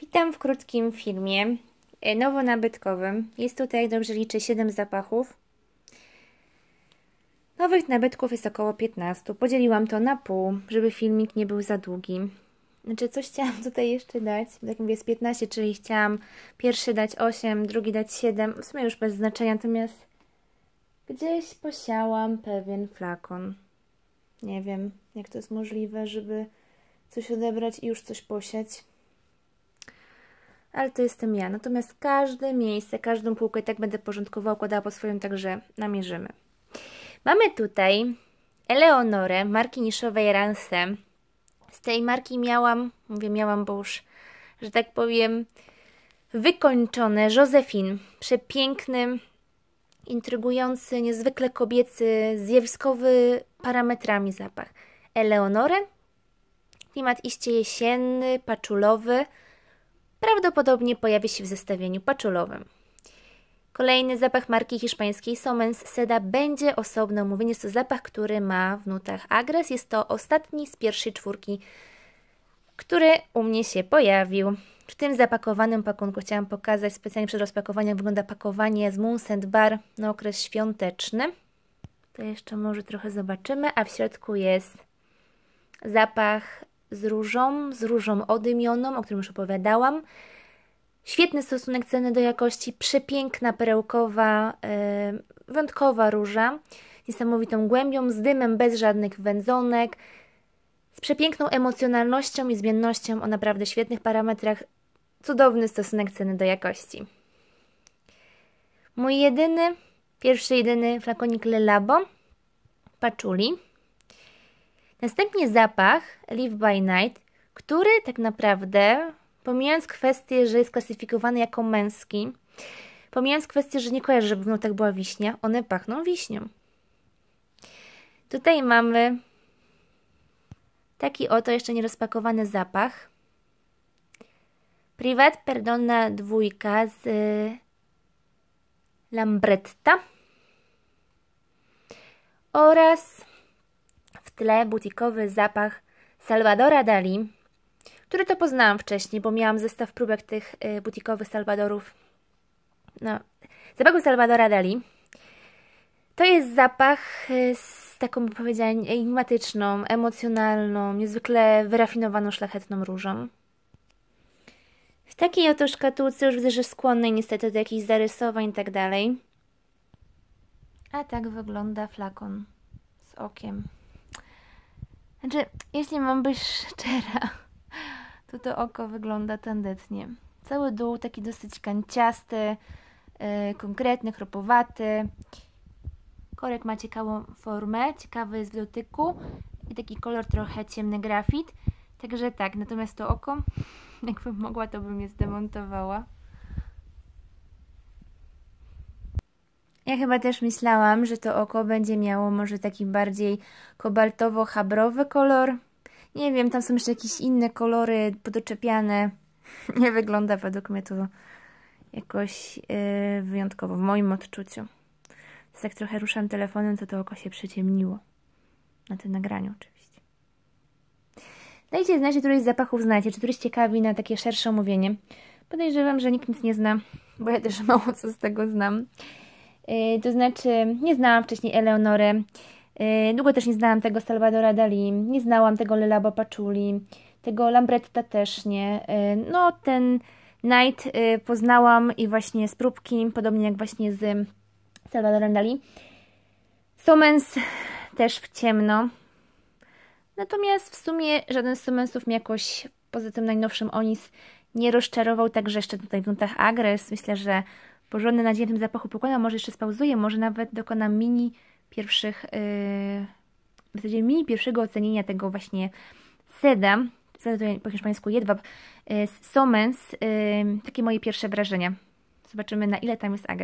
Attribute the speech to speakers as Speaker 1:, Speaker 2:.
Speaker 1: Witam w krótkim filmie e, nowonabytkowym. Jest tutaj, jak dobrze liczę, 7 zapachów. Nowych nabytków jest około 15. Podzieliłam to na pół, żeby filmik nie był za długi. Znaczy coś chciałam tutaj jeszcze dać, tak mówię jest 15, czyli chciałam pierwszy dać 8, drugi dać 7, w sumie już bez znaczenia, natomiast gdzieś posiałam pewien flakon. Nie wiem, jak to jest możliwe, żeby coś odebrać i już coś posiać ale to jestem ja. Natomiast każde miejsce, każdą półkę i tak będę porządkowała, układała po swoim, także namierzymy. Mamy tutaj Eleonorę marki niszowej Ranse. Z tej marki miałam, mówię miałam, bo już, że tak powiem, wykończone Josephine. Przepiękny, intrygujący, niezwykle kobiecy, zjawiskowy parametrami zapach. Eleonorę, klimat iście jesienny, paczulowy, Prawdopodobnie pojawi się w zestawieniu paczulowym. Kolejny zapach marki hiszpańskiej Somens Seda będzie osobno omówiony. Jest to zapach, który ma w nutach agres. Jest to ostatni z pierwszej czwórki, który u mnie się pojawił. W tym zapakowanym pakunku chciałam pokazać specjalnie przed rozpakowaniem wygląda pakowanie z Moonsend Bar na okres świąteczny. To jeszcze może trochę zobaczymy, a w środku jest zapach z różą, z różą odymioną, o którym już opowiadałam. Świetny stosunek ceny do jakości, przepiękna perełkowa, yy, e, wędkowa róża, niesamowitą głębią, z dymem, bez żadnych wędzonek, z przepiękną emocjonalnością i zmiennością o naprawdę świetnych parametrach. Cudowny stosunek ceny do jakości. Mój jedyny, pierwszy jedyny flakonik Le Labo, paczuli Następnie zapach Live by Night, który tak naprawdę, pomijając kwestię, że jest klasyfikowany jako męski, pomijając kwestię, że nie kojarzę, żeby miał tak była wiśnia, one pachną wiśnią. Tutaj mamy taki oto jeszcze nierozpakowany zapach. Privat Perdona dwójka z y, Lambretta oraz tle butikowy zapach Salvadora Dali, który to poznałam wcześniej, bo miałam zestaw próbek tych y, butikowych Salvadorów. No, zapachu Salvadora Dali. To jest zapach y, z taką, bym powiedziała, enigmatyczną, emocjonalną, niezwykle wyrafinowaną, szlachetną różą. W takiej oto szkatułce już widzę, że skłonnej niestety do jakichś zarysowań i tak dalej. A tak wygląda flakon z okiem. Znaczy, jeśli mam być szczera, to to oko wygląda tandetnie. Cały dół taki dosyć kanciasty, yy, konkretny, chropowaty. Korek ma ciekawą formę, ciekawy jest w dotyku i taki kolor trochę ciemny grafit. Także tak, natomiast to oko, jakbym mogła, to bym je zdemontowała. Ja chyba też myślałam, że to oko będzie miało może taki bardziej kobaltowo-habrowy kolor. Nie wiem, tam są jeszcze jakieś inne kolory podoczepiane. Nie wygląda według mnie to jakoś yy, wyjątkowo, w moim odczuciu. Więc jak trochę ruszam telefonem, to to oko się przyciemniło. Na tym nagraniu oczywiście. Dajcie znać, czy któryś z zapachów znacie, czy któryś ciekawi na takie szersze omówienie. Podejrzewam, że nikt nic nie zna, bo ja też mało co z tego znam. Y, to znaczy, nie znałam wcześniej Eleonory, długo też nie znałam tego Salvadora Dali, nie znałam tego Lelaba Paczuli, tego Lambretta też nie. Y, no, ten Night y, poznałam i właśnie z próbki, podobnie jak właśnie z Salvadorem Dali. Somens też w ciemno. Natomiast w sumie żaden z Somensów mnie jakoś, poza tym najnowszym Onis, nie rozczarował, także jeszcze tutaj w nutach Agres. Myślę, że porządne nadzieję w tym zapachu pokonam, może jeszcze spauzuję, może nawet dokonam mini pierwszych, yy, w zasadzie mini pierwszego ocenienia tego właśnie seda, seda to po hiszpańsku jedwab, yy, somens, yy, takie moje pierwsze wrażenia. Zobaczymy na ile tam jest agres.